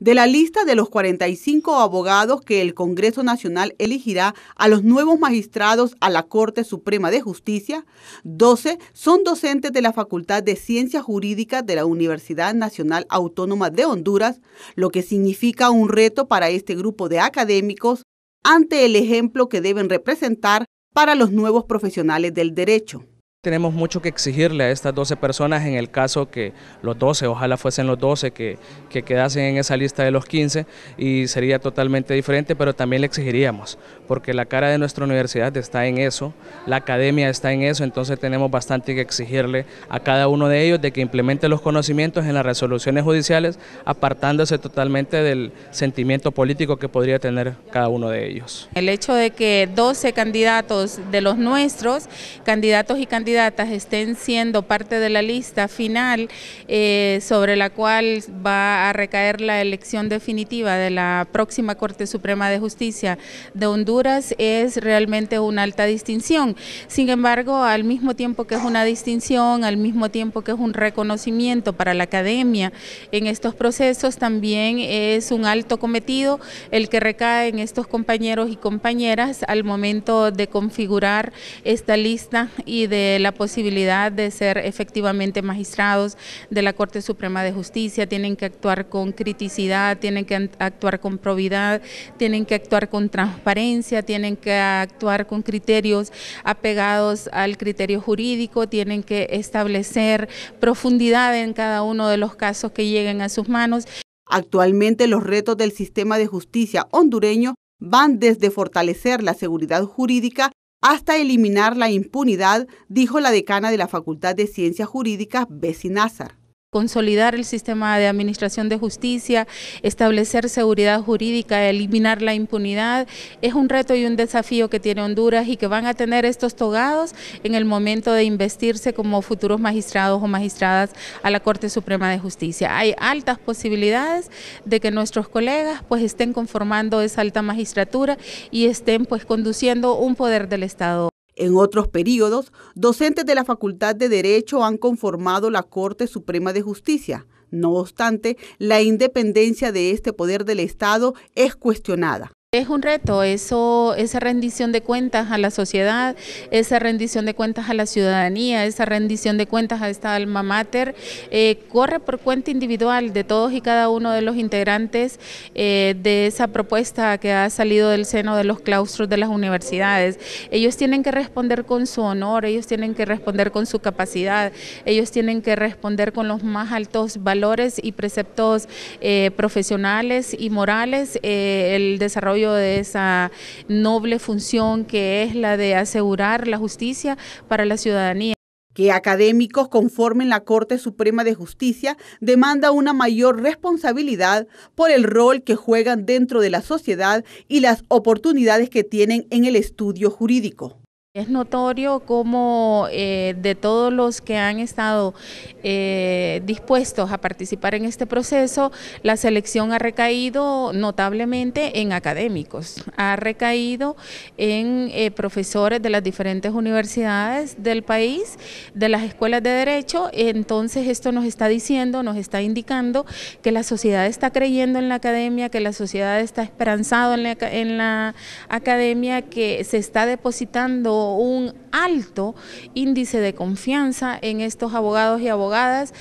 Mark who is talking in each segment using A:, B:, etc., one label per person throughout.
A: De la lista de los 45 abogados que el Congreso Nacional elegirá a los nuevos magistrados a la Corte Suprema de Justicia, 12 son docentes de la Facultad de Ciencias Jurídicas de la Universidad Nacional Autónoma de Honduras, lo que significa un reto para este grupo de académicos ante el ejemplo que deben representar para los nuevos profesionales del derecho.
B: Tenemos mucho que exigirle a estas 12 personas en el caso que los 12, ojalá fuesen los 12 que, quedasen en esa lista de los 15 y sería totalmente diferente, pero también le exigiríamos, porque la cara de nuestra universidad está en eso, la academia está en eso, entonces tenemos bastante que exigirle a cada uno de ellos de que implemente los conocimientos en las resoluciones judiciales, apartándose totalmente del sentimiento político que podría tener cada uno de ellos.
C: El hecho de que 12 candidatos de los nuestros, candidatos y candidatos estén siendo parte de la lista final eh, sobre la cual va a recaer la elección definitiva de la próxima Corte Suprema de Justicia de Honduras es realmente una alta distinción. Sin embargo, al mismo tiempo que es una distinción, al mismo tiempo que es un reconocimiento para la academia en estos procesos, también es un alto cometido el que recae en estos compañeros y compañeras al momento de configurar esta lista y de la posibilidad de ser efectivamente magistrados de la Corte Suprema de Justicia, tienen que actuar con criticidad, tienen que actuar con probidad, tienen que actuar con transparencia, tienen que actuar con criterios apegados al criterio jurídico, tienen que establecer profundidad en cada uno de los casos que lleguen a sus
A: manos. Actualmente los retos del sistema de justicia hondureño van desde fortalecer la seguridad jurídica hasta eliminar la impunidad, dijo la decana de la Facultad de Ciencias Jurídicas, Bessie Nazar consolidar el sistema de administración
C: de justicia, establecer seguridad jurídica, eliminar la impunidad, es un reto y un desafío que tiene Honduras y que van a tener estos togados en el momento de investirse como futuros magistrados o magistradas a la Corte Suprema de Justicia. Hay altas posibilidades de que nuestros colegas pues estén conformando esa alta magistratura
A: y estén pues conduciendo un poder del Estado. En otros períodos, docentes de la Facultad de Derecho han conformado la Corte Suprema de Justicia. No obstante, la independencia de este poder del Estado es cuestionada. Es un reto,
C: esa rendición de cuentas a la sociedad, esa rendición de cuentas a la ciudadanía, esa rendición de cuentas a esta alma mater, eh, corre por cuenta individual de todos y cada uno de los integrantes eh, de esa propuesta que ha salido del seno de los claustros de las universidades. Ellos tienen que responder con su honor, ellos tienen que responder con su capacidad, ellos tienen que responder con los más altos valores y preceptos eh, profesionales y morales, el desarrollo de esa
A: noble función que es la de asegurar la justicia para la ciudadanía que académicos conformen la Corte Suprema de Justicia demanda una mayor responsabilidad por el rol que juegan dentro de la sociedad y las oportunidades que tienen en el estudio jurídico.
C: Es notorio como eh, de todos los que han estado eh, dispuestos a participar en este proceso, la selección ha recaído notablemente en académicos, ha recaído en eh, profesores de las diferentes universidades del país, de las escuelas de derecho, entonces esto nos está diciendo, nos está indicando que la sociedad está creyendo en la academia, que la sociedad está esperanzado en la, en la academia, que se está depositando un alto índice de
A: confianza en estos abogados y abogadas.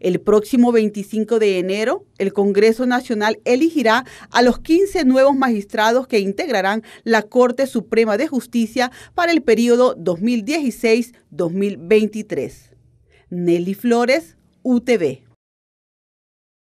A: El próximo 25 de enero, el Congreso Nacional elegirá a los 15 nuevos magistrados que integrarán la Corte Suprema de Justicia para el periodo 2016-2023. Nelly Flores, UTV.